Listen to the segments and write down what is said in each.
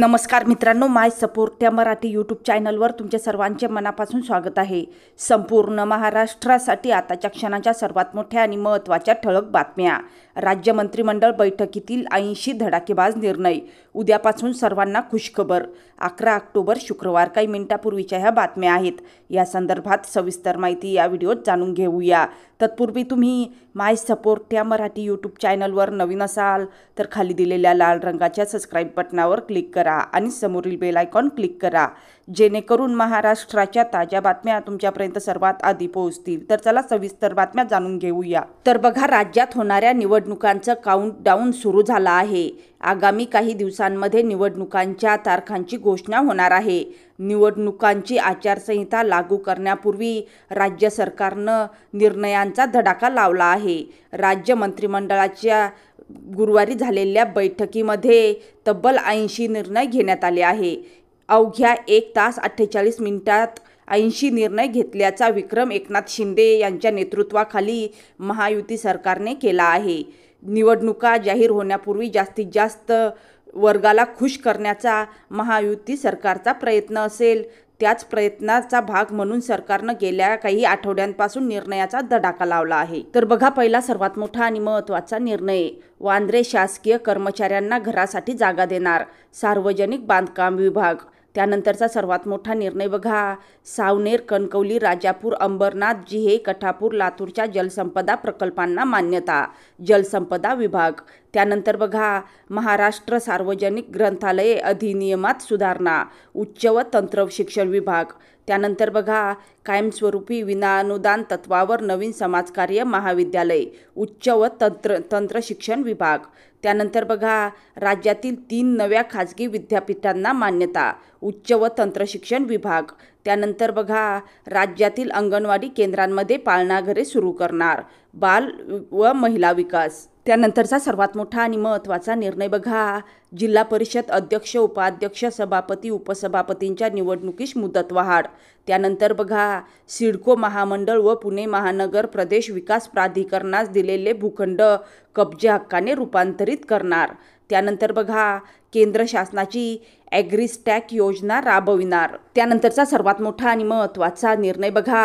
नमस्कार मित्रांनो माय सपोर्ट या मराठी यूट्यूब चॅनलवर तुमच्या सर्वांचे मनापासून स्वागत आहे संपूर्ण महाराष्ट्रासाठी आताच्या क्षणाच्या सर्वात मोठ्या आणि महत्त्वाच्या ठळक बातम्या राज्य मंत्रिमंडळ बैठकीतील ऐंशी धडाकेबाज निर्णय उद्यापासून सर्वांना खुशखबर अकरा ऑक्टोबर शुक्रवार काही मिनिटापूर्वीच्या ह्या बातम्या आहेत या संदर्भात सविस्तर माहिती या व्हिडिओत जाणून घेऊया तत्पूर्वी तुम्ही माय सपोर्ट या मराठी यूट्यूब चॅनलवर नवीन असाल तर खाली दिलेल्या लाल रंगाच्या सबस्क्राईब बटनावर क्लिक करा आणि समोरील बेल आयकॉन क्लिक करा जेणेकरून महाराष्ट्राच्या ताज्या बातम्या तुमच्यापर्यंत सर्वात आधी पोहोचतील तर चला सविस्तर बातम्या जाणून घेऊया तर बघा राज्यात होणाऱ्या निवडणुकांचं डाऊन सुरू झालं आहे आगामी काही दिवसांमध्ये निवडणुकांच्या तारखांची घोषणा होणार आहे निवडणुकांची आचारसंहिता लागू करण्यापूर्वी राज्य सरकारनं निर्णयांचा धडाका लावला आहे राज्य मंत्रिमंडळाच्या गुरुवारी झालेल्या बैठकीमध्ये तब्बल ऐंशी निर्णय घेण्यात आले आहे अवघ्या एक तास अठ्ठेचाळीस मिनिटात ऐंशी निर्णय घेतल्याचा विक्रम एकनाथ शिंदे यांच्या नेतृत्वाखाली महायुती सरकारने केला आहे निवडणुका जाहीर होण्यापूर्वी जास्तीत जास्त वर्गाला खुश करण्याचा महायुती सरकारचा प्रयत्न असेल त्याच प्रयत्नाचा भाग म्हणून सरकारनं गेल्या काही आठवड्यांपासून निर्णयाचा धडाका लावला आहे तर बघा पहिला सर्वात मोठा आणि महत्त्वाचा निर्णय वांद्रे शासकीय कर्मचाऱ्यांना घरासाठी जागा देणार सार्वजनिक बांधकाम विभाग त्यानंतरचा सर्वात मोठा निर्णय बघा सावनेर कणकवली राजापूर अंबरनाथ जिहे कठापूर लातूरच्या जलसंपदा प्रकल्पांना मान्यता जलसंपदा विभाग त्यानंतर बघा महाराष्ट्र सार्वजनिक ग्रंथालये अधिनियमात सुधारणा उच्च व तंत्र शिक्षण विभाग त्यानंतर बघा कायमस्वरूपी विनानुदान तत्वावर नवीन समाजकार्य महाविद्यालय उच्च व तंत्र तंत्र शिक्षण विभाग त्यानंतर बघा राज्यातील तीन नव्या खाजगी विद्यापीठांना मान्यता उच्च व तंत्रशिक्षण विभाग त्यानंतर बघा राज्यातील अंगणवाडी केंद्रांमध्ये पाळणाघरे सुरू करणार बाल व महिला विकास त्यानंतरचा सर्वात मोठा आणि महत्त्वाचा निर्णय बघा जिल्हा परिषद अध्यक्ष उपाध्यक्ष सभापती उपसभापतींच्या निवडणुकीस मुदतवाढ त्यानंतर बघा सिडको महामंडळ व पुणे महानगर प्रदेश विकास प्राधिकरणास दिलेले भूखंड कब्जा हक्काने रूपांतरित करणार त्यानंतर बघा केंद्र शासनाची ॲग्रिस्टॅक योजना राबविणार त्यानंतरचा सर्वात मोठा आणि महत्त्वाचा निर्णय बघा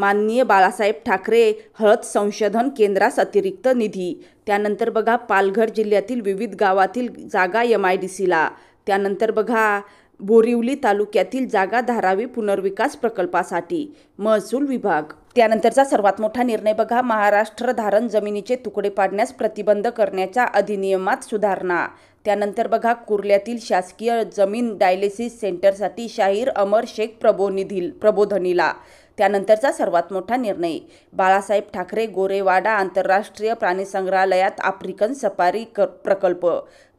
माननीय बाळासाहेब ठाकरे हळद संशोधन केंद्रास अतिरिक्त निधी त्यानंतर बघा पालघर जिल्ह्यातील विविध गावातील जागा एम आय डी सीला त्यानंतर बघा बोरिवली तालुक्यातील जागा धारावी पुनर्विकास प्रकल्पासाठी महसूल विभाग त्यानंतरचा सर्वात मोठा निर्णय बघा महाराष्ट्र धारण जमिनीचे तुकडे पाडण्यास प्रतिबंध करण्याच्या अधिनियमात सुधारणा त्यानंतर बघा कुर्ल्यातील शासकीय जमीन डायलिसिस सेंटरसाठी शाहीर अमर शेख प्रबोनिधील प्रबोधनीला त्यानंतरचा सर्वात मोठा निर्णय बाळासाहेब ठाकरे गोरेवाडा आंतरराष्ट्रीय प्राणीसंग्रहालयात आफ्रिकन सफारी क प्रकल्प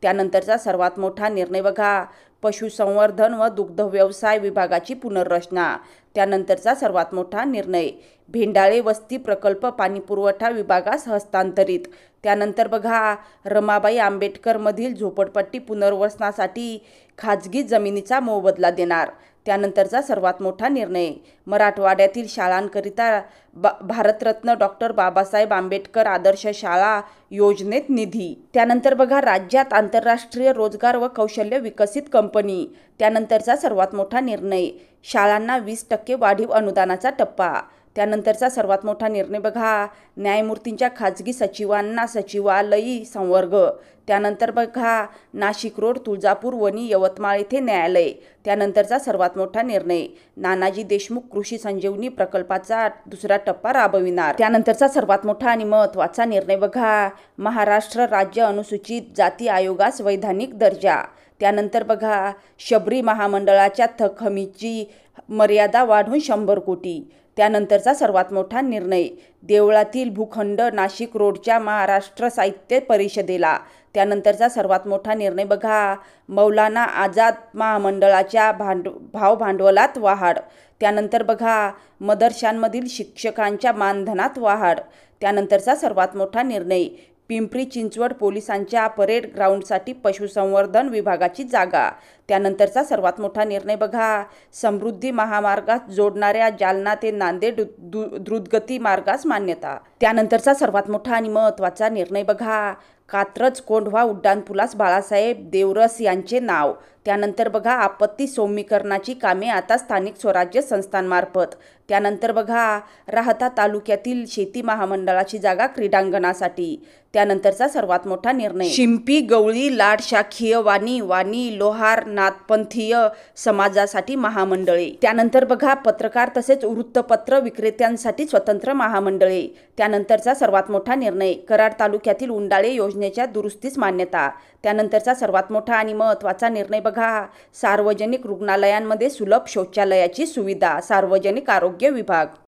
त्यानंतरचा सर्वात मोठा निर्णय बघा पशुसंवर्धन व दुग्ध व्यवसाय विभागाची पुनर्रचना त्यानंतरचा सर्वात मोठा निर्णय भेंडाळे वस्ती प्रकल्प पाणीपुरवठा विभागास हस्तांतरित त्यानंतर बघा रमाबाई आंबेडकरमधील झोपडपट्टी पुनर्वसनासाठी खाजगी जमिनीचा मोबदला देणार त्यानंतरचा सर्वात मोठा निर्णय मराठवाड्यातील शाळांकरिता बा भारतरत्न डॉक्टर बाबासाहेब आंबेडकर आदर्श शाळा योजनेत निधी त्यानंतर बघा राज्यात आंतरराष्ट्रीय रोजगार व कौशल्य विकसित कंपनी त्यानंतरचा सर्वात मोठा निर्णय शाळांना वीस टक्के वाढीव अनुदानाचा टप्पा त्यानंतरचा सर्वात मोठा निर्णय बघा न्यायमूर्तींच्या खाजगी सचिवांना सचिवालयी संवर्ग त्यानंतर बघा नाशिक रोड तुळजापूर वणी यवतमाळ येथे न्यायालय त्यानंतरचा सर्वात मोठा निर्णय नानाजी देशमुख कृषी संजीवनी प्रकल्पाचा दुसरा टप्पा राबविणार त्यानंतरचा सर्वात मोठा आणि महत्त्वाचा निर्णय बघा महाराष्ट्र राज्य अनुसूचित जाती आयोगास वैधानिक दर्जा त्यानंतर बघा शबरी महामंडळाच्या थकमीची मर्यादा वाढून शंभर कोटी त्यानंतरचा सर्वात मोठा निर्णय देवळातील भूखंड नाशिक रोडच्या महाराष्ट्र साहित्य परिषदेला त्यानंतरचा सर्वात मोठा निर्णय बघा मौलाना आझाद महामंडळाच्या भांड भाव भांडवलात वाढ त्यानंतर बघा मदरशांमधील शिक्षकांच्या मानधनात वाढ त्यानंतरचा सर्वात मोठा निर्णय पिंपरी चिंचवड पोलिसांच्या परेड ग्राउंडसाठी पशुसंवर्धन विभागाची जागा त्यानंतरचा सर्वात मोठा निर्णय बघा समृद्धी महामार्गात जोडणाऱ्या जालना ते नांदेड द्रुतगती मार्गास मान्यता त्यानंतरचा सर्वात मोठा आणि महत्त्वाचा निर्णय बघा कात्रज कोंढवा उड्डाणपुलास बाळासाहेब देवरस यांचे नाव त्यानंतर बघा आपत्ती सौम्यीकरणाची कामे आता स्थानिक स्वराज्य संस्थांमार्फत त्यानंतर बघा राहता तालुक्यातील शेती महामंडळाची जागा क्रीडांगणासाठी त्यानंतरचा सर्वात मोठा निर्णय शिंपी गवळी लाड शाखीय वाणी वाणी लोहार पंथीय समाजासाठी महामंडळे त्यानंतर बघा पत्रकार तसेच वृत्तपत्र विक्रेत्यांसाठी स्वतंत्र महामंडळे त्यानंतरचा सर्वात मोठा निर्णय कराड तालुक्यातील उंडाळे योजनेच्या दुरुस्तीस मान्यता त्यानंतरचा सर्वात मोठा आणि महत्त्वाचा निर्णय बघा सार्वजनिक रुग्णालयांमध्ये सुलभ शौचालयाची सुविधा सार्वजनिक आरोग्य विभाग